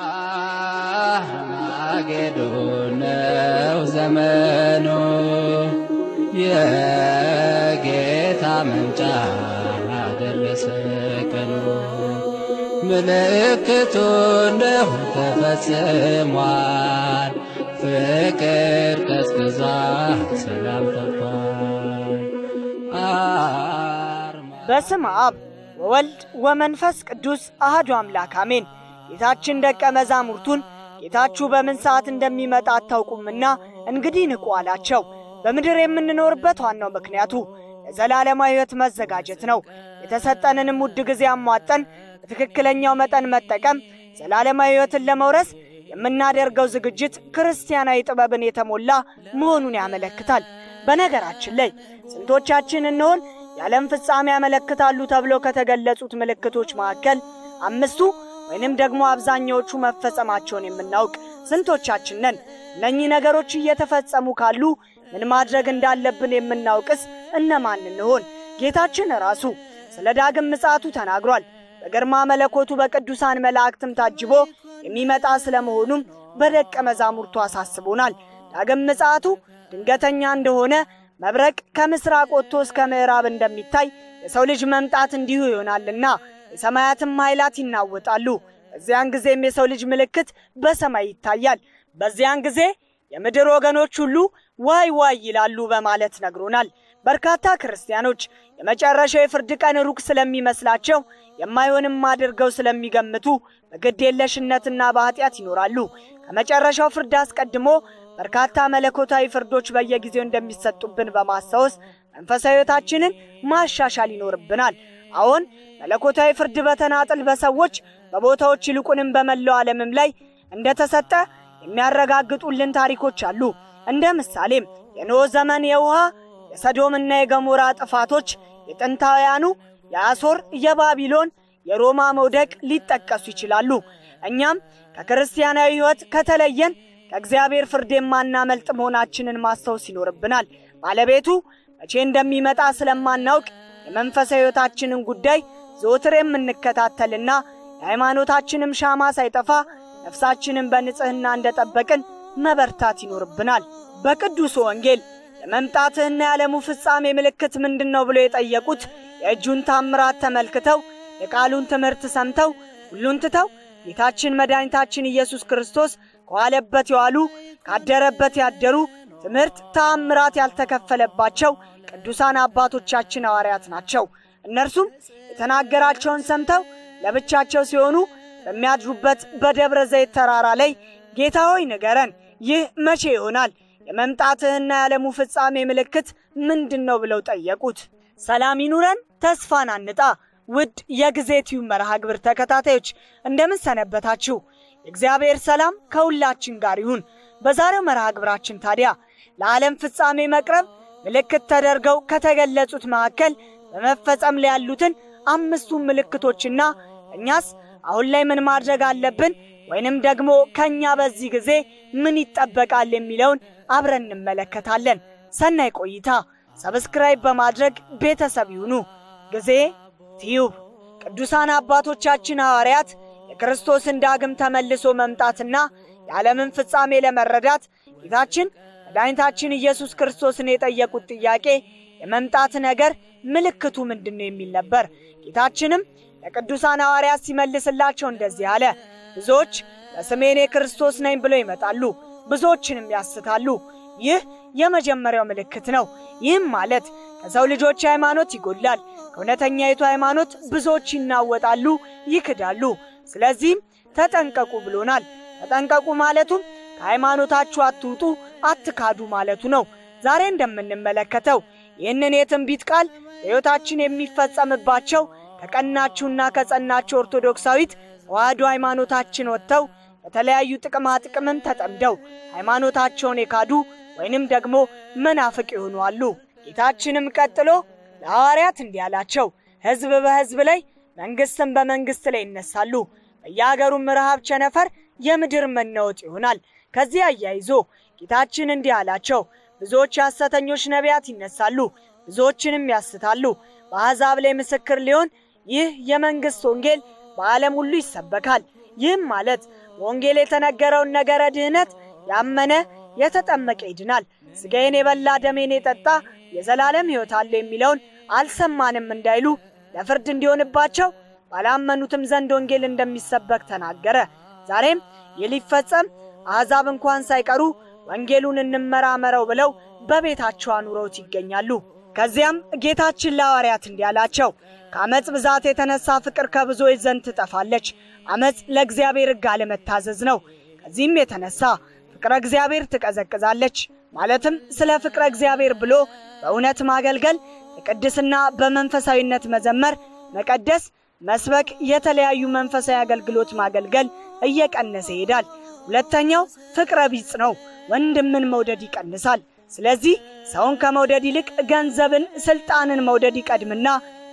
አማጌዶ ነው ዘመኑ የጌታ መምጫ ደረሰ ቀኑ ምልክቱ እንደሁ ተፈጽሟል። ፍቅር ቀዝቅዟ ሰላም ተኳል። በስም አብ ወወልድ ወመንፈስ ቅዱስ አህዱ አምላክ አሜን። ጌታችን ደቀ መዛሙርቱን ጌታችሁ በምን ሰዓት እንደሚመጣ አታውቁምና እንግዲህ ንቁ አላቸው። በምድር የምንኖርበት ዋናው ምክንያቱ ለዘላለማዊ ሕይወት መዘጋጀት ነው። የተሰጠንንም ውድ ጊዜ አሟጠን በትክክለኛው መጠን መጠቀም ዘላለማዊ ሕይወትን ለመውረስ የምናደርገው ዝግጅት ክርስቲያናዊ ጥበብን የተሞላ መሆኑን ያመለክታል። በነገራችን ላይ ስንቶቻችን እንሆን የዓለም ፍጻሜ ያመለክታሉ ተብሎ ከተገለጹት ምልክቶች መካከል አምስቱ ወይንም ደግሞ አብዛኛዎቹ መፈጸማቸውን የምናውቅ ስንቶቻችን ነን? እነኚህ ነገሮች እየተፈጸሙ ካሉ ምን ማድረግ እንዳለብን የምናውቅስ እነማን እንሆን? ጌታችን ራሱ ስለ ዳግም ምጽአቱ ተናግሯል። በግርማ መለኮቱ በቅዱሳን መላእክትም ታጅቦ የሚመጣ ስለመሆኑም በደቀ መዛሙርቱ አሳስቦናል። ዳግም ምጽአቱ ድንገተኛ እንደሆነ መብረቅ ከምስራቅ ወጥቶ እስከ ምዕራብ እንደሚታይ የሰው ልጅ መምጣት እንዲሁ ይሆናልና የሰማያትም ኃይላት ይናወጣሉ። በዚያን ጊዜም የሰው ልጅ ምልክት በሰማይ ይታያል። በዚያን ጊዜ የምድር ወገኖች ሁሉ ዋይ ዋይ ይላሉ በማለት ነግሮናል። በርካታ ክርስቲያኖች የመጨረሻው የፍርድ ቀን ሩቅ ስለሚመስላቸው የማይሆንም አድርገው ስለሚገምቱ በግድ የለሽነትና በኃጢአት ይኖራሉ። ከመጨረሻው ፍርድ አስቀድሞ በርካታ መለኮታዊ ፍርዶች በየጊዜው እንደሚሰጡብን በማስታወስ መንፈሳዊ ሕይወታችንን ማሻሻል ይኖርብናል። አሁን መለኮታዊ ፍርድ በተናጥል በሰዎች በቦታዎች ይልቁንም በመላው ዓለምም ላይ እንደተሰጠ የሚያረጋግጡልን ታሪኮች አሉ። እንደ ምሳሌም የኖህ ዘመን የውሃ የሰዶምና የገሞራ ጥፋቶች፣ የጥንታውያኑ የአሶር፣ የባቢሎን፣ የሮማ መውደቅ ሊጠቀሱ ይችላሉ። እኛም ከክርስቲያናዊ ሕይወት ከተለየን ከእግዚአብሔር ፍርድ የማናመልጥ መሆናችንን ማስታወስ ይኖርብናል። ባለቤቱ መቼ እንደሚመጣ ስለማናውቅ የመንፈሳዊ ሕይወታችንን ጉዳይ ዘወትር የምንከታተልና የሃይማኖታችንም ሻማ ሳይጠፋ ነፍሳችንን በንጽሕና እንደጠበቅን መበርታት ይኖርብናል። በቅዱስ ወንጌል የመምጣትህና የዓለሙ ፍጻሜ ምልክት ምንድን ነው ብሎ የጠየቁት የእጁን ታምራት ተመልክተው የቃሉን ትምህርት ሰምተው ሁሉን ትተው ጌታችን መድኃኒታችን ኢየሱስ ክርስቶስ ከዋለበት የዋሉ ካደረበት ያደሩ ትምህርት ተአምራት ያልተከፈለባቸው ቅዱሳን አባቶቻችን ሐዋርያት ናቸው። እነርሱም የተናገራቸውን ሰምተው ለብቻቸው ሲሆኑ በሚያድሩበት በደብረ ዘይት ተራራ ላይ ጌታ ሆይ ንገረን፣ ይህ መቼ ይሆናል? የመምጣትህና የዓለሙ ፍጻሜ ምልክት ምንድን ነው? ብለው ጠየቁት። ሰላም ይኑረን፣ ተስፋን አንጣ። ውድ የጊዜ መርሃ ግብር ተከታታዮች እንደምን ሰነበታችሁ? የእግዚአብሔር ሰላም ከሁላችን ጋር ይሁን። በዛሬው መርሃ ግብራችን ታዲያ ለዓለም ፍጻሜ መቅረብ ምልክት ተደርገው ከተገለጹት መካከል በመፈጸም ላይ ያሉትን አምስቱን ምልክቶችና እኛስ አሁን ላይ ምን ማድረግ አለብን ወይንም ደግሞ ከእኛ በዚህ ጊዜ ምን ይጠበቃል የሚለውን አብረን እንመለከታለን። ሰናይ ቆይታ። ሰብስክራይብ በማድረግ ቤተሰብ ይሁኑ። ጊዜ ቲዩብ። ቅዱሳን አባቶቻችን ሐዋርያት የክርስቶስን ዳግም ተመልሶ መምጣትና የዓለምን ፍጻሜ ለመረዳት ጌታችን ዳኝታችን ኢየሱስ ክርስቶስን የጠየቁት ጥያቄ የመምጣት ነገር ምልክቱ ምንድን ነው የሚል ነበር። ጌታችንም ለቅዱሳን ሐዋርያት ሲመልስላቸው እንደዚህ አለ። ብዙዎች በስሜኔ ክርስቶስ ነኝ ብለው ይመጣሉ፣ ብዙዎችንም ያስታሉ። ይህ የመጀመሪያው ምልክት ነው። ይህም ማለት ከሰው ልጆች ሃይማኖት ይጎላል ከእውነተኛ የቱ ሃይማኖት ብዙዎች ይናወጣሉ፣ ይክዳሉ። ስለዚህም ተጠንቀቁ ብሎናል። ተጠንቀቁ ማለቱም ሃይማኖታችሁ አትውጡ፣ አትካዱ ማለቱ ነው። ዛሬ እንደምንመለከተው ይህንን የትንቢት ቃል ሕይወታችን የሚፈጸምባቸው ከቀናችሁና ከጸናችሁ ኦርቶዶክሳዊት ተዋህዶ ሃይማኖታችን ወጥተው በተለያዩ ጥቅማ ጥቅምም ተጠምደው ሃይማኖታቸውን የካዱ ወይንም ደግሞ መናፍቅ ይሆኑ አሉ። ጌታችንም ቀጥሎ ለሐዋርያት እንዲህ አላቸው፣ ሕዝብ በሕዝብ ላይ መንግሥትም በመንግሥት ላይ ይነሳሉ፣ በየአገሩም ረሃብ፣ ቸነፈር፣ የምድር መናወጥ ይሆናል። ከዚህ አያይዞ ጌታችን እንዲህ አላቸው፣ ብዙዎች ሐሰተኞች ነቢያት ይነሳሉ፣ ብዙዎችንም ያስታሉ። በአሕዛብ ላይ ምስክር ሊሆን ይህ የመንግሥት ወንጌል በዓለም ሁሉ ይሰበካል። ይህም ማለት በወንጌል የተነገረውን ነገረ ድህነት ያመነ የተጠመቀ ይድናል። ሥጋዬን የበላ ደሜን የጠጣ የዘላለም ሕይወት አለው የሚለውን አልሰማንም እንዳይሉ ለፍርድ እንዲሆንባቸው ባላመኑትም ዘንድ ወንጌል እንደሚሰበክ ተናገረ። ዛሬም ይህ ሊፈጸም አሕዛብ እንኳን ሳይቀሩ ወንጌሉን እንመራመረው ብለው በቤታቸው አኑረውት ይገኛሉ። ከዚያም ጌታችን ለሐዋርያት እንዲህ አላቸው፣ ከአመፅ ብዛት የተነሳ ፍቅር ከብዙዎች ዘንድ ትጠፋለች። አመፅ ለእግዚአብሔር ሕግ አለመታዘዝ ነው። ከዚህም የተነሳ ፍቅረ እግዚአብሔር ትቀዘቅዛለች። ማለትም ስለ ፍቅረ እግዚአብሔር ብሎ በእውነት ማገልገል፣ በቅድስና በመንፈሳዊነት መዘመር፣ መቀደስ፣ መስበክ፣ የተለያዩ መንፈሳዊ አገልግሎት ማገልገል እየቀነሰ ይሄዳል። ሁለተኛው ፍቅረ ቢጽ ነው፣ ወንድምን መውደድ ይቀንሳል። ስለዚህ ሰውን ከመውደድ ይልቅ ገንዘብን፣ ስልጣንን መውደድ ይቀድምና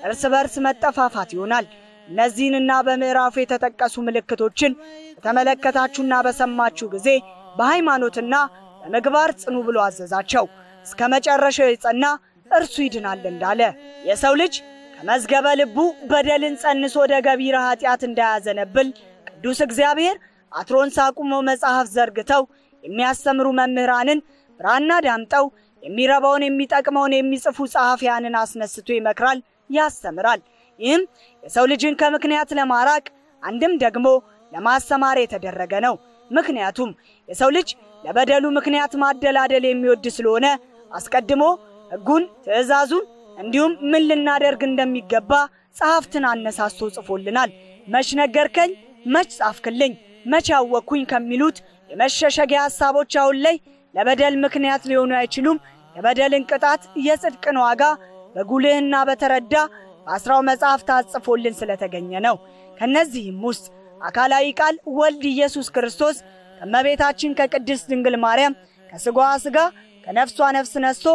እርስ በርስ መጠፋፋት ይሆናል። እነዚህንና በምዕራፉ የተጠቀሱ ምልክቶችን በተመለከታችሁና በሰማችሁ ጊዜ በሃይማኖትና በምግባር ጽኑ ብሎ አዘዛቸው። እስከ መጨረሻው የጸና እርሱ ይድናል እንዳለ የሰው ልጅ ከመዝገበ ልቡ በደልን ጸንሶ ወደ ገቢረ ኃጢአት እንዳያዘነብል ቅዱስ እግዚአብሔር አትሮን ሳቁሞ መጽሐፍ ዘርግተው የሚያስተምሩ መምህራንን ብራና ዳምጠው የሚረባውን የሚጠቅመውን የሚጽፉ ጸሐፊያንን አስነስቶ ይመክራል፣ ያስተምራል። ይህም የሰው ልጅን ከምክንያት ለማራቅ አንድም ደግሞ ለማስተማር የተደረገ ነው። ምክንያቱም የሰው ልጅ ለበደሉ ምክንያት ማደላደል የሚወድ ስለሆነ አስቀድሞ ህጉን ትዕዛዙን እንዲሁም ምን ልናደርግ እንደሚገባ ጸሐፍትን አነሳስቶ ጽፎልናል። መች ነገርከኝ፣ መች ጻፍክልኝ መቼ አወቅኩኝ ከሚሉት የመሸሸጊያ ሀሳቦች አሁን ላይ ለበደል ምክንያት ሊሆኑ አይችሉም። የበደልን ቅጣት የጽድቅን ዋጋ በጉልህና በተረዳ በአስራው መጽሐፍ ታጽፎልን ስለተገኘ ነው። ከነዚህም ውስጥ አካላዊ ቃል ወልድ ኢየሱስ ክርስቶስ ከመቤታችን ከቅድስት ድንግል ማርያም ከሥጋዋ ስጋ ከነፍሷ ነፍስ ነስቶ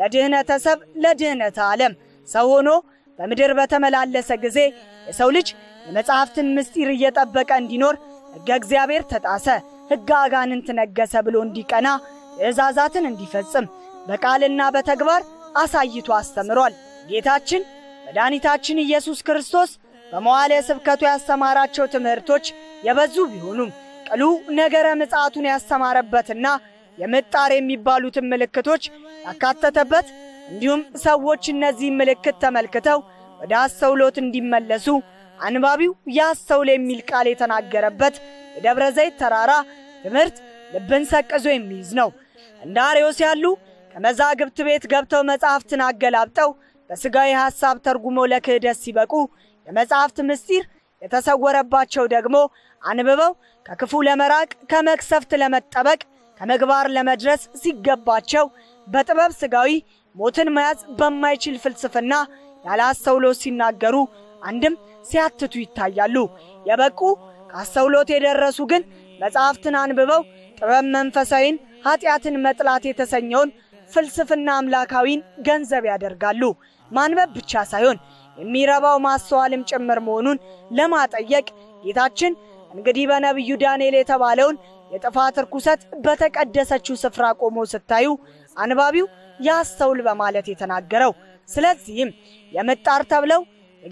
ለድህነተ ሰብ ለድህነተ ዓለም ሰው ሆኖ በምድር በተመላለሰ ጊዜ የሰው ልጅ የመጽሐፍትን ምስጢር እየጠበቀ እንዲኖር ሕገ እግዚአብሔር ተጣሰ፣ ሕገ አጋንንት ነገሰ ብሎ እንዲቀና ትእዛዛትን እንዲፈጽም በቃልና በተግባር አሳይቶ አስተምሯል። ጌታችን መድኃኒታችን ኢየሱስ ክርስቶስ በመዋለ ስብከቱ ያስተማራቸው ትምህርቶች የበዙ ቢሆኑም ቅሉ ነገረ ምጽአቱን ያስተማረበትና የምጣር የሚባሉትን ምልክቶች ያካተተበት እንዲሁም ሰዎች እነዚህን ምልክት ተመልክተው ወደ አስተውሎት እንዲመለሱ አንባቢው ያስተውል የሚል ቃል የተናገረበት የደብረ ዘይት ተራራ ትምህርት ልብን ሰቅዞ የሚይዝ ነው። እንደ አርዮስ ያሉ ከመዛግብት ቤት ገብተው መጽሐፍትን አገላብጠው በሥጋዊ ሐሳብ ተርጉሞ ለክህደት ሲበቁ የመጽሐፍት ምስጢር የተሰወረባቸው ደግሞ አንብበው ከክፉ ለመራቅ ከመክሰፍት ለመጠበቅ ከምግባር ለመድረስ ሲገባቸው በጥበብ ሥጋዊ ሞትን መያዝ በማይችል ፍልስፍና ያለ አስተውሎ ሲናገሩ አንድም ሲያትቱ ይታያሉ። የበቁ ከአስተውሎት የደረሱ ግን መጽሐፍትን አንብበው ጥበብ መንፈሳዊን፣ ኃጢአትን መጥላት የተሰኘውን ፍልስፍና አምላካዊን ገንዘብ ያደርጋሉ። ማንበብ ብቻ ሳይሆን የሚረባው ማስተዋልም ጭምር መሆኑን ለማጠየቅ ጌታችን እንግዲህ በነቢዩ ዳንኤል የተባለውን የጥፋት ርኩሰት በተቀደሰችው ስፍራ ቆሞ ስታዩ አንባቢው ያስተውል በማለት የተናገረው። ስለዚህም የምጣር ተብለው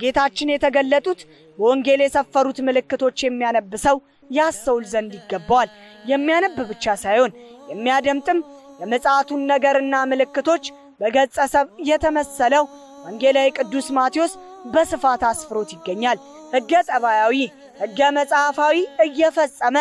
ጌታችን የተገለጡት በወንጌል የሰፈሩት ምልክቶች የሚያነብ ሰው ያስተውል ዘንድ ይገባዋል። የሚያነብ ብቻ ሳይሆን የሚያደምጥም የምጽአቱን ነገርና ምልክቶች በገጸ ሰብ የተመሰለው ወንጌላዊ ቅዱስ ማቴዎስ በስፋት አስፍሮት ይገኛል። ሕገ ጸባያዊ ሕገ መጽሐፋዊ እየፈጸመ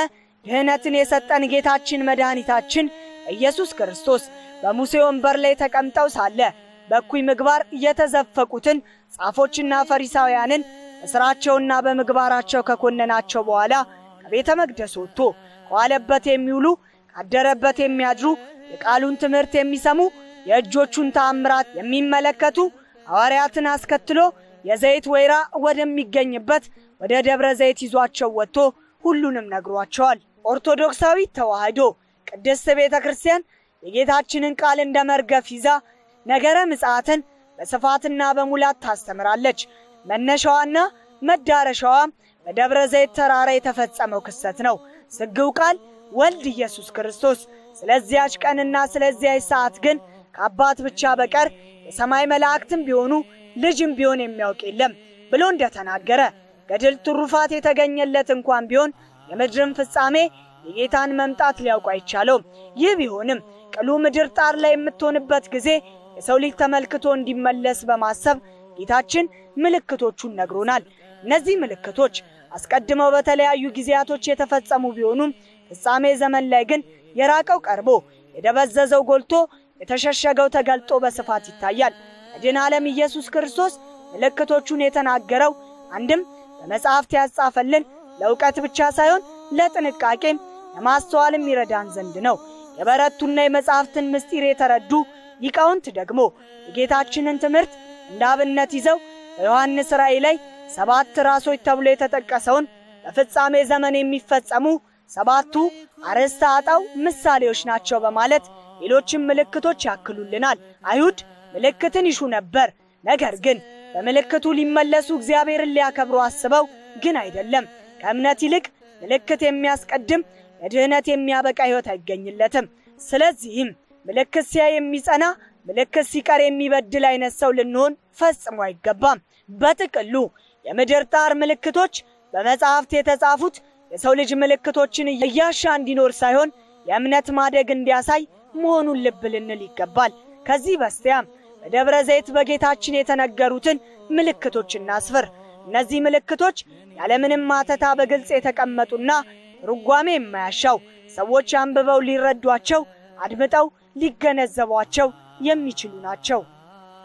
ድህነትን የሰጠን ጌታችን መድኃኒታችን ኢየሱስ ክርስቶስ በሙሴ ወንበር ላይ ተቀምጠው ሳለ በኩይ ምግባር የተዘፈቁትን ጻፎችና ፈሪሳውያንን በሥራቸውና በምግባራቸው ከኮነናቸው በኋላ ከቤተ መቅደስ ወጥቶ ከዋለበት የሚውሉ ካደረበት የሚያድሩ የቃሉን ትምህርት የሚሰሙ የእጆቹን ተአምራት የሚመለከቱ ሐዋርያትን አስከትሎ የዘይት ወይራ ወደሚገኝበት ወደ ደብረ ዘይት ይዟቸው ወጥቶ ሁሉንም ነግሯቸዋል። ኦርቶዶክሳዊ ተዋህዶ ቅድስት ቤተ ክርስቲያን የጌታችንን ቃል እንደ መርገፍ ይዛ ነገረ ምጽአትን በስፋትና በሙላት ታስተምራለች። መነሻዋና መዳረሻዋ በደብረ ዘይት ተራራ የተፈጸመው ክስተት ነው። ስግው ቃል ወልድ ኢየሱስ ክርስቶስ ስለዚያች ቀንና ስለዚያች ሰዓት ግን ከአባት ብቻ በቀር የሰማይ መላእክትም ቢሆኑ ልጅም ቢሆን የሚያውቅ የለም ብሎ እንደተናገረ ገድል ትሩፋት የተገኘለት እንኳን ቢሆን የምድርን ፍጻሜ የጌታን መምጣት ሊያውቁ አይቻለውም። ይህ ቢሆንም ቅሉ ምድር ጣር ላይ የምትሆንበት ጊዜ የሰው ልጅ ተመልክቶ እንዲመለስ በማሰብ ጌታችን ምልክቶቹን ነግሮናል። እነዚህ ምልክቶች አስቀድመው በተለያዩ ጊዜያቶች የተፈጸሙ ቢሆኑም ፍጻሜ ዘመን ላይ ግን የራቀው ቀርቦ የደበዘዘው ጎልቶ የተሸሸገው ተገልጦ በስፋት ይታያል። መድኃኔ ዓለም ኢየሱስ ክርስቶስ ምልክቶቹን የተናገረው አንድም በመጽሐፍት ያጻፈልን ለእውቀት ብቻ ሳይሆን ለጥንቃቄም ለማስተዋልም ይረዳን ዘንድ ነው። የበረቱና የመጽሐፍትን ምስጢር የተረዱ ሊቃውንት ደግሞ የጌታችንን ትምህርት እንደ አብነት ይዘው በዮሐንስ ራእይ ላይ ሰባት ራሶች ተብሎ የተጠቀሰውን በፍጻሜ ዘመን የሚፈጸሙ ሰባቱ አርእስተ አጣው ምሳሌዎች ናቸው በማለት ሌሎችም ምልክቶች ያክሉልናል። አይሁድ ምልክትን ይሹ ነበር። ነገር ግን በምልክቱ ሊመለሱ እግዚአብሔርን ሊያከብሩ አስበው ግን አይደለም። ከእምነት ይልቅ ምልክት የሚያስቀድም ለድኅነት የሚያበቃ ሕይወት አይገኝለትም። ስለዚህም ምልክት ሲያይ የሚጸና ምልክት ሲቀር የሚበድል አይነት ሰው ልንሆን ፈጽሞ አይገባም። በጥቅሉ የምድር ጣር ምልክቶች በመጽሐፍት የተጻፉት የሰው ልጅ ምልክቶችን እያሻ እንዲኖር ሳይሆን የእምነት ማደግ እንዲያሳይ መሆኑን ልብ ልንል ይገባል። ከዚህ በስቲያም በደብረ ዘይት በጌታችን የተነገሩትን ምልክቶች እናስፍር። እነዚህ ምልክቶች ያለምንም ማተታ በግልጽ የተቀመጡና ትርጓሜ የማያሻው ሰዎች አንብበው ሊረዷቸው አድምጠው ሊገነዘቧቸው የሚችሉ ናቸው።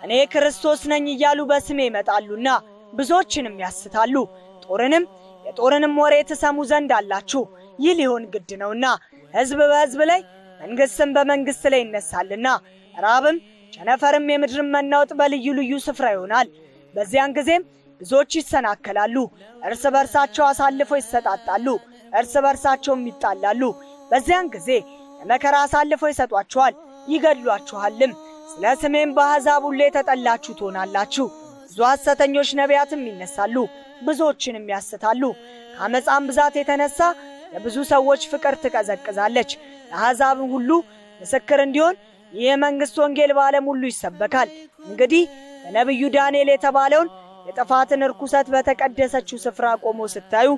እኔ ክርስቶስ ነኝ እያሉ በስሜ ይመጣሉና ብዙዎችንም ያስታሉ። ጦርንም የጦርንም ወሬ ትሰሙ ዘንድ አላችሁ። ይህ ሊሆን ግድ ነውና ሕዝብ በሕዝብ ላይ መንግሥትም በመንግሥት ላይ ይነሳልና ራብም ቸነፈርም የምድርም መናወጥ በልዩ ልዩ ስፍራ ይሆናል። በዚያን ጊዜም ብዙዎች ይሰናከላሉ፣ እርስ በርሳቸው አሳልፈው ይሰጣጣሉ፣ እርስ በርሳቸውም ይጣላሉ። በዚያን ጊዜ ለመከራ አሳልፈው ይሰጧችኋል፣ ይገድሏችኋልም። ስለ ስሜም በአሕዛብ ሁሉ የተጠላችሁ ትሆናላችሁ። ብዙ ሐሰተኞች ነቢያትም ይነሳሉ፣ ብዙዎችንም ያስታሉ። ከአመፃም ብዛት የተነሳ ለብዙ ሰዎች ፍቅር ትቀዘቅዛለች። ለአሕዛብ ሁሉ ምስክር እንዲሆን ይህ የመንግሥት ወንጌል በዓለም ሁሉ ይሰበካል። እንግዲህ በነቢዩ ዳንኤል የተባለውን የጥፋትን ርኩሰት በተቀደሰችው ስፍራ ቆሞ ስታዩ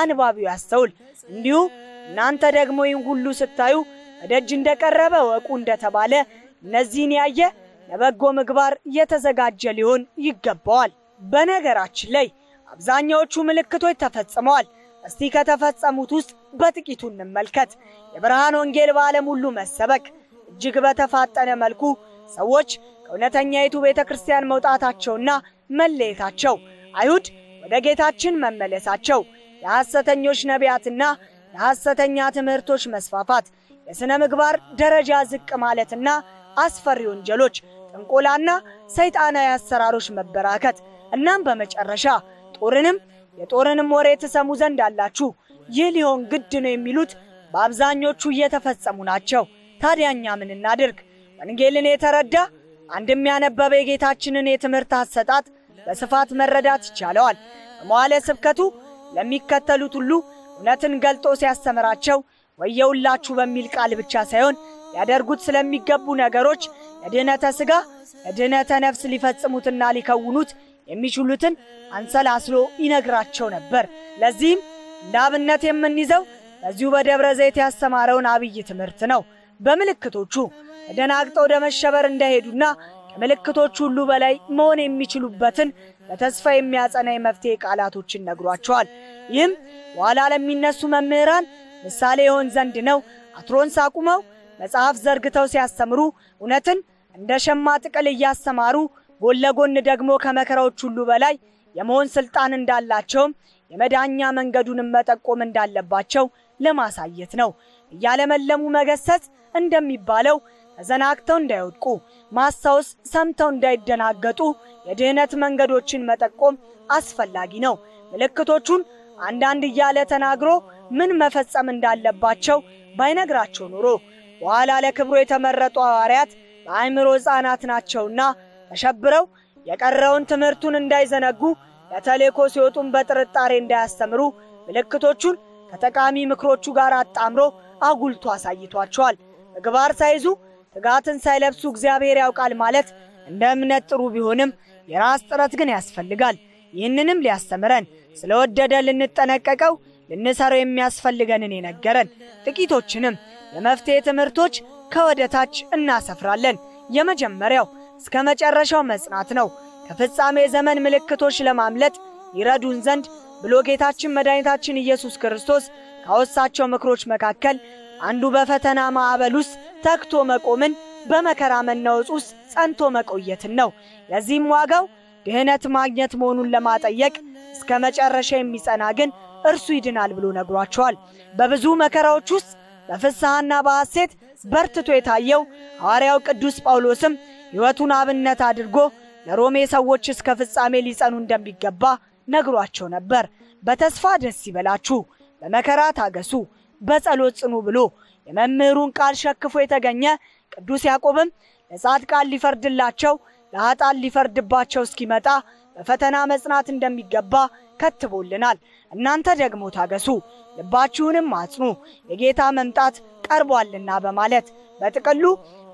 አንባቢው ያስተውል። እንዲሁ እናንተ ደግሞ ይህን ሁሉ ስታዩ ደጅ እንደቀረበ ወቁ እንደተባለ እነዚህን ያየ ለበጎ ምግባር እየተዘጋጀ ሊሆን ይገባዋል። በነገራችን ላይ አብዛኛዎቹ ምልክቶች ተፈጽመዋል። እስቲ ከተፈጸሙት ውስጥ በጥቂቱ እንመልከት። የብርሃን ወንጌል በዓለም ሁሉ መሰበክ እጅግ በተፋጠነ መልኩ ሰዎች ከእውነተኛይቱ ቤተ ክርስቲያን መውጣታቸውና መለየታቸው፣ አይሁድ ወደ ጌታችን መመለሳቸው፣ የሐሰተኞች ነቢያትና የሐሰተኛ ትምህርቶች መስፋፋት የሥነ ምግባር ደረጃ ዝቅ ማለትና አስፈሪ ወንጀሎች፣ ጥንቆላና ሰይጣናዊ አሰራሮች መበራከት። እናም በመጨረሻ ጦርንም የጦርንም ወሬ ትሰሙ ዘንድ አላችሁ፣ ይህ ሊሆን ግድ ነው የሚሉት በአብዛኞቹ እየተፈጸሙ ናቸው። ታዲያ እኛ ምን እናድርግ? ወንጌልን የተረዳ አንድም ያነበበ የጌታችንን የትምህርት አሰጣጥ በስፋት መረዳት ይቻለዋል። በመዋለ ስብከቱ ለሚከተሉት ሁሉ እውነትን ገልጦ ሲያስተምራቸው ወየውላችሁ በሚል ቃል ብቻ ሳይሆን ሊያደርጉት ስለሚገቡ ነገሮች የድህነተ ሥጋ የድህነተ ነፍስ ሊፈጽሙትና ሊከውኑት የሚችሉትን አንሰላስሎ ይነግራቸው ነበር። ለዚህም እንደ አብነት የምንይዘው በዚሁ በደብረ ዘይት ያስተማረውን አብይ ትምህርት ነው። በምልክቶቹ ተደናግጠው ወደ መሸበር እንዳይሄዱና ከምልክቶቹ ሁሉ በላይ መሆን የሚችሉበትን በተስፋ የሚያጸና የመፍትሔ ቃላቶችን ነግሯቸዋል። ይህም በኋላ ለሚነሱ መምህራን ምሳሌ የሆን ዘንድ ነው። አትሮን ሳቁመው መጽሐፍ ዘርግተው ሲያስተምሩ እውነትን እንደ ሸማ ጥቅል እያስተማሩ ጎን ለጎን ደግሞ ከመከራዎች ሁሉ በላይ የመሆን ስልጣን እንዳላቸውም የመዳኛ መንገዱንም መጠቆም እንዳለባቸው ለማሳየት ነው። እያለመለሙ መገሰጽ እንደሚባለው ተዘናግተው እንዳይወድቁ ማስታወስ፣ ሰምተው እንዳይደናገጡ የድህነት መንገዶችን መጠቆም አስፈላጊ ነው። ምልክቶቹን አንዳንድ እያለ ተናግሮ ምን መፈጸም እንዳለባቸው ባይነግራቸው ኑሮ በኋላ ለክብሩ የተመረጡ ሐዋርያት በአእምሮ ሕፃናት ናቸውና ተሸብረው የቀረውን ትምህርቱን እንዳይዘነጉ ለተልእኮ ሲወጡን በጥርጣሬ እንዳያስተምሩ ምልክቶቹን ከጠቃሚ ምክሮቹ ጋር አጣምሮ አጉልቶ አሳይቷቸዋል። ምግባር ሳይዙ ትጋትን ሳይለብሱ እግዚአብሔር ያውቃል ማለት እንደ እምነት ጥሩ ቢሆንም የራስ ጥረት ግን ያስፈልጋል። ይህንንም ሊያስተምረን ስለወደደ ልንጠነቀቀው ልንሰራው የሚያስፈልገንን የነገረን፣ ጥቂቶችንም የመፍትሄ ትምህርቶች ከወደታች እናሰፍራለን። የመጀመሪያው እስከ መጨረሻው መጽናት ነው። ከፍጻሜ ዘመን ምልክቶች ለማምለጥ ይረዱን ዘንድ ብሎ ጌታችን መድኃኒታችን ኢየሱስ ክርስቶስ ካወሳቸው ምክሮች መካከል አንዱ በፈተና ማዕበል ውስጥ ተክቶ መቆምን፣ በመከራ መናወፅ ውስጥ ጸንቶ መቆየትን ነው። የዚህም ዋጋው ድህነት ማግኘት መሆኑን ለማጠየቅ እስከ መጨረሻ የሚጸና ግን እርሱ ይድናል ብሎ ነግሯቸዋል። በብዙ መከራዎች ውስጥ በፍስሐና በሐሴት በርትቶ የታየው ሐዋርያው ቅዱስ ጳውሎስም ሕይወቱን አብነት አድርጎ ለሮሜ ሰዎች እስከ ፍጻሜ ሊጸኑ እንደሚገባ ነግሯቸው ነበር። በተስፋ ደስ ይበላችሁ፣ በመከራ ታገሱ፣ በጸሎት ጽኑ ብሎ የመምህሩን ቃል ሸክፎ የተገኘ ቅዱስ ያዕቆብም ቃል ሊፈርድላቸው ለአጣል ሊፈርድባቸው እስኪመጣ በፈተና መጽናት እንደሚገባ ከትቦልናል። እናንተ ደግሞ ታገሱ፣ ልባችሁንም አጽኑ፣ የጌታ መምጣት ቀርቧልና በማለት በጥቅሉ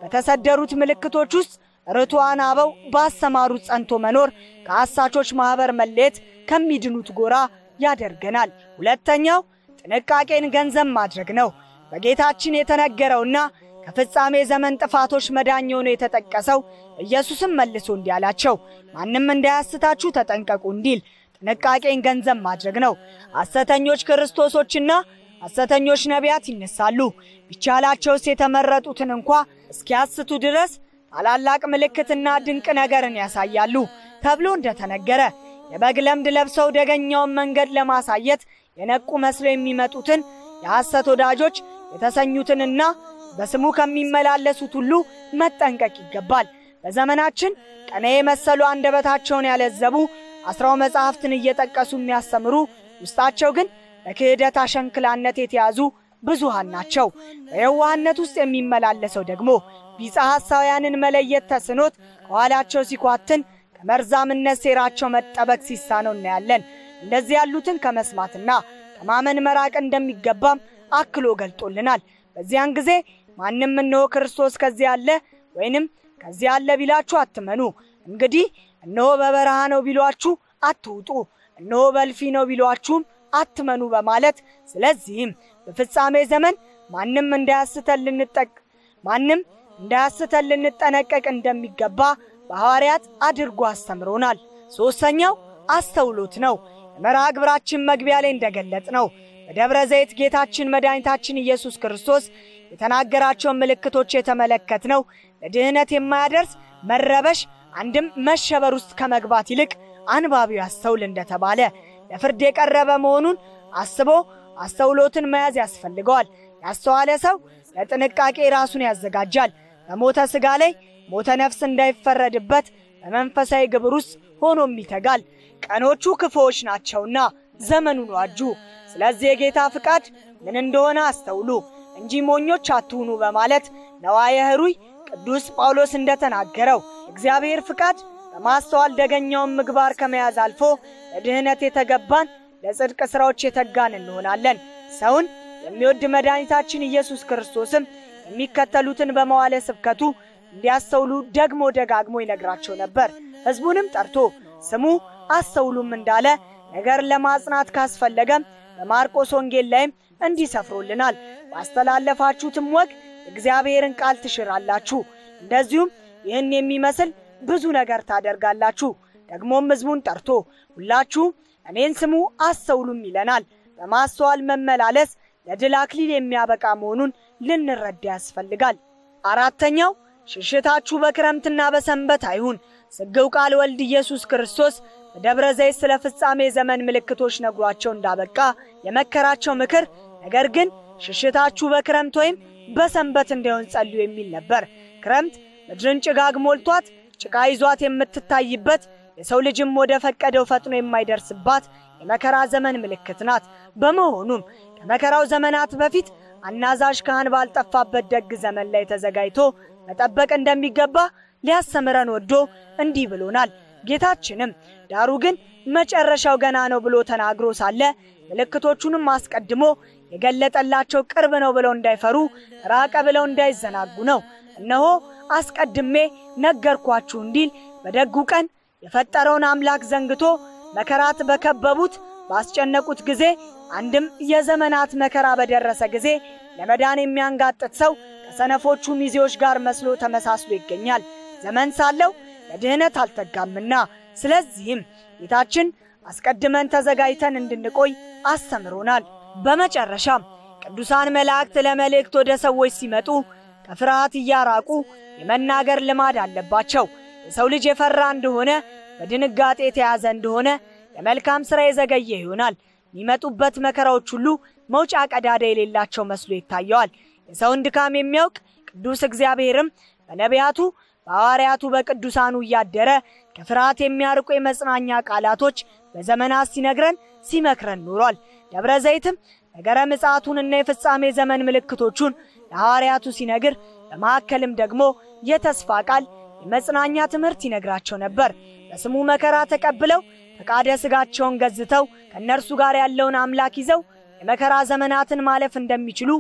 በተሰደሩት ምልክቶች ውስጥ ርቱዓን አበው ባሰማሩት ጸንቶ መኖር ከአሳቾች ማኅበር መለየት ከሚድኑት ጎራ ያደርገናል። ሁለተኛው ጥንቃቄን ገንዘብ ማድረግ ነው። በጌታችን የተነገረውና ከፍጻሜ ዘመን ጥፋቶች መዳኝ ሆኖ የተጠቀሰው ኢየሱስም መልሶ እንዲህ አላቸው፣ ማንም እንዳያስታችሁ ተጠንቀቁ እንዲል ጥንቃቄን ገንዘብ ማድረግ ነው። ሐሰተኞች ክርስቶሶችና ሐሰተኞች ነቢያት ይነሳሉ። ቢቻላቸውስ የተመረጡትን እንኳ እስኪያስቱ ድረስ ታላላቅ ምልክትና ድንቅ ነገርን ያሳያሉ ተብሎ እንደተነገረ የበግ ለምድ ለብሰው ደገኛውን መንገድ ለማሳየት የነቁ መስለው የሚመጡትን የሐሰት ወዳጆች የተሰኙትንና በስሙ ከሚመላለሱት ሁሉ መጠንቀቅ ይገባል። በዘመናችን ቀኔ የመሰሉ አንደበታቸውን ያለዘቡ አስራው መጽሐፍትን እየጠቀሱ የሚያስተምሩ ውስጣቸው ግን በክህደት አሸንክላነት የተያዙ ብዙሃን ናቸው። በየዋህነት ውስጥ የሚመላለሰው ደግሞ ቢጸ ሐሳውያንን መለየት ተስኖት ከኋላቸው ሲኳትን ከመርዛምነት ሴራቸው መጠበቅ ሲሳነው እናያለን። እንደዚህ ያሉትን ከመስማትና ከማመን መራቅ እንደሚገባም አክሎ ገልጦልናል። በዚያን ጊዜ ማንም እነሆ ክርስቶስ ከዚህ አለ ወይንም ከዚህ አለ ቢላችሁ አትመኑ። እንግዲህ እነሆ በበረሃ ነው ቢሏችሁ አትውጡ፣ እነሆ በልፊ ነው ቢሏችሁም አትመኑ በማለት ስለዚህም በፍጻሜ ዘመን ማንም እንዳያስተን ልንጠቅ ማንም እንዳያስተን ልንጠነቀቅ እንደሚገባ በሐዋርያት አድርጎ አስተምሮናል። ሦስተኛው አስተውሎት ነው። የመርሃ ግብራችን መግቢያ ላይ እንደገለጥ ነው በደብረ ዘይት ጌታችን መድኃኒታችን ኢየሱስ ክርስቶስ የተናገራቸውን ምልክቶች ነው ለድህነት የማያደርስ መረበሽ አንድም መሸበር ውስጥ ከመግባት ይልቅ አንባቢው ያስተውል እንደተባለ ለፍርድ የቀረበ መሆኑን አስቦ አስተውሎትን መያዝ ያስፈልገዋል። ያስተዋለ ሰው ለጥንቃቄ ራሱን ያዘጋጃል። በሞተ ሥጋ ላይ ሞተ ነፍስ እንዳይፈረድበት በመንፈሳዊ ግብር ውስጥ ሆኖም ይተጋል። ቀኖቹ ክፉዎች ናቸውና ዘመኑን ዋጁ። ስለዚህ የጌታ ፍቃድ ምን እንደሆነ አስተውሉ። እንጂ ሞኞች አትሁኑ በማለት ነዋየ ሕሩይ ቅዱስ ጳውሎስ እንደተናገረው እግዚአብሔር ፍቃድ በማስተዋል ደገኛውን ምግባር ከመያዝ አልፎ ለድህነት የተገባን ለጽድቅ ሥራዎች የተጋን እንሆናለን። ሰውን የሚወድ መድኃኒታችን ኢየሱስ ክርስቶስም የሚከተሉትን በመዋለ ስብከቱ እንዲያስተውሉ ደግሞ ደጋግሞ ይነግራቸው ነበር። ሕዝቡንም ጠርቶ ስሙ አስተውሉም እንዳለ ነገር ለማጽናት ካስፈለገም በማርቆስ ወንጌል ላይም እንዲሰፍሩልናል። ባስተላለፋችሁትም ወግ እግዚአብሔርን ቃል ትሽራላችሁ፣ እንደዚሁም ይህን የሚመስል ብዙ ነገር ታደርጋላችሁ። ደግሞም ሕዝቡን ጠርቶ ሁላችሁ እኔን ስሙ አስተውሉም ይለናል። በማስተዋል መመላለስ ለድል አክሊል የሚያበቃ መሆኑን ልንረዳ ያስፈልጋል። አራተኛው ሽሽታችሁ በክረምትና በሰንበት አይሁን። ስግው ቃል ወልድ ኢየሱስ ክርስቶስ ደብረ ዘይት ስለ ፍጻሜ ዘመን ምልክቶች ነግሯቸው እንዳበቃ የመከራቸው ምክር ነገር ግን ሽሽታችሁ በክረምት ወይም በሰንበት እንዳይሆን ጸልዩ የሚል ነበር። ክረምት ምድርን ጭጋግ ሞልቷት ጭቃ ይዟት የምትታይበት የሰው ልጅም ወደ ፈቀደው ፈጥኖ የማይደርስባት የመከራ ዘመን ምልክት ናት። በመሆኑም ከመከራው ዘመናት በፊት አናዛዥ ካህን ባልጠፋበት ደግ ዘመን ላይ ተዘጋጅቶ መጠበቅ እንደሚገባ ሊያስተምረን ወዶ እንዲህ ብሎናል። ጌታችንም ዳሩ ግን መጨረሻው ገና ነው ብሎ ተናግሮ ሳለ ምልክቶቹንም አስቀድሞ የገለጠላቸው ቅርብ ነው ብለው እንዳይፈሩ፣ ራቀ ብለው እንዳይዘናጉ ነው። እነሆ አስቀድሜ ነገርኳችሁ እንዲል በደጉ ቀን የፈጠረውን አምላክ ዘንግቶ መከራት በከበቡት ባስጨነቁት ጊዜ አንድም የዘመናት መከራ በደረሰ ጊዜ ለመዳን የሚያንጋጥጥ ሰው ከሰነፎቹ ሚዜዎች ጋር መስሎ ተመሳስሎ ይገኛል። ዘመን ሳለው ለድህነት አልተጋምና ስለዚህም ጌታችን አስቀድመን ተዘጋጅተን እንድንቆይ አስተምሮናል። በመጨረሻም ቅዱሳን መላእክት ለመልእክት ወደ ሰዎች ሲመጡ ከፍርሃት እያራቁ የመናገር ልማድ አለባቸው። የሰው ልጅ የፈራ እንደሆነ በድንጋጤ የተያዘ እንደሆነ ለመልካም ሥራ የዘገየ ይሆናል። የሚመጡበት መከራዎች ሁሉ መውጫ ቀዳዳ የሌላቸው መስሎ ይታየዋል። የሰውን ድካም የሚያውቅ ቅዱስ እግዚአብሔርም በነቢያቱ በሐዋርያቱ፣ በቅዱሳኑ እያደረ ከፍርሃት የሚያርቁ የመጽናኛ ቃላቶች በዘመናት ሲነግረን ሲመክረን ኖሯል። ደብረ ዘይትም ነገረ ምጽአቱንና የፍጻሜ ዘመን ምልክቶቹን ለሐዋርያቱ ሲነግር በማዕከልም ደግሞ የተስፋ ቃል የመጽናኛ ትምህርት ይነግራቸው ነበር። በስሙ መከራ ተቀብለው ፈቃደ ሥጋቸውን ገዝተው ከእነርሱ ጋር ያለውን አምላክ ይዘው የመከራ ዘመናትን ማለፍ እንደሚችሉ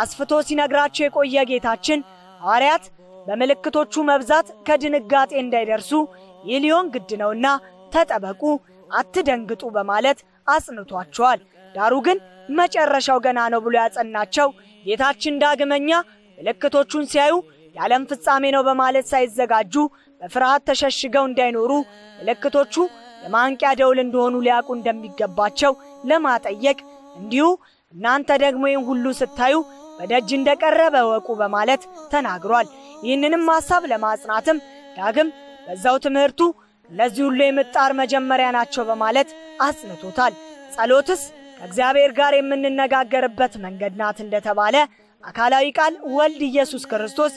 አስፍቶ ሲነግራቸው የቆየ ጌታችን ሐዋርያት በምልክቶቹ መብዛት ከድንጋጤ እንዳይደርሱ የሊዮን ግድ ነውና ተጠበቁ፣ አትደንግጡ በማለት አጽንቷቸዋል። ዳሩ ግን መጨረሻው ገና ነው ብሎ ያጸናቸው ጌታችን ዳግመኛ ምልክቶቹን ሲያዩ የዓለም ፍጻሜ ነው በማለት ሳይዘጋጁ በፍርሃት ተሸሽገው እንዳይኖሩ ምልክቶቹ የማንቂያ ደውል እንደሆኑ ሊያውቁ እንደሚገባቸው ለማጠየቅ እንዲሁ እናንተ ደግሞ ይህን ሁሉ ስታዩ በደጅ እንደቀረበ እወቁ በማለት ተናግሯል። ይህንንም ሐሳብ ለማጽናትም ዳግም በዛው ትምህርቱ ለዚህ ሁሉ የምጣር መጀመሪያ ናቸው በማለት አጽንቶታል። ጸሎትስ ከእግዚአብሔር ጋር የምንነጋገርበት መንገድ ናት እንደተባለ አካላዊ ቃል ወልድ ኢየሱስ ክርስቶስ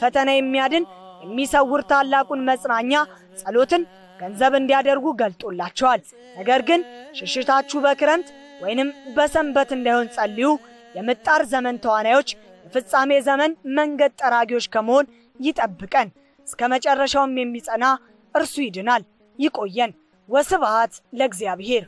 ፈተና የሚያድን የሚሰውር ታላቁን መጽናኛ ጸሎትን ገንዘብ እንዲያደርጉ ገልጦላቸዋል። ነገር ግን ሽሽታችሁ በክረምት ወይንም በሰንበት እንዳይሆን ጸልዩ። የምጣር ዘመን ተዋናዮች፣ የፍጻሜ ዘመን መንገድ ጠራጊዎች ከመሆን ይጠብቀን። እስከ መጨረሻውም የሚጸና እርሱ ይድናል። ይቆየን። ወስብሐት ለእግዚአብሔር።